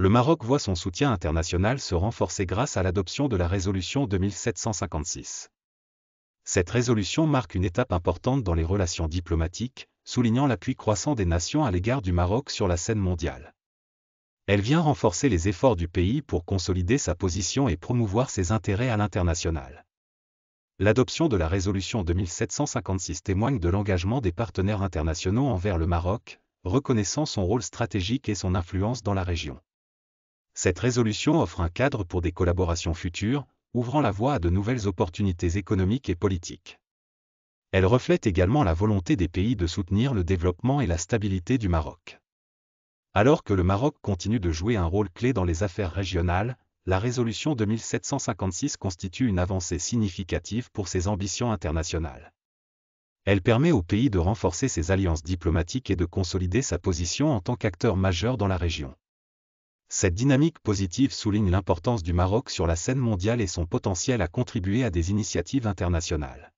le Maroc voit son soutien international se renforcer grâce à l'adoption de la résolution 2756. Cette résolution marque une étape importante dans les relations diplomatiques, soulignant l'appui croissant des nations à l'égard du Maroc sur la scène mondiale. Elle vient renforcer les efforts du pays pour consolider sa position et promouvoir ses intérêts à l'international. L'adoption de la résolution 2756 témoigne de l'engagement des partenaires internationaux envers le Maroc, reconnaissant son rôle stratégique et son influence dans la région cette résolution offre un cadre pour des collaborations futures, ouvrant la voie à de nouvelles opportunités économiques et politiques. Elle reflète également la volonté des pays de soutenir le développement et la stabilité du Maroc. Alors que le Maroc continue de jouer un rôle clé dans les affaires régionales, la résolution 2756 constitue une avancée significative pour ses ambitions internationales. Elle permet au pays de renforcer ses alliances diplomatiques et de consolider sa position en tant qu'acteur majeur dans la région. Cette dynamique positive souligne l'importance du Maroc sur la scène mondiale et son potentiel à contribuer à des initiatives internationales.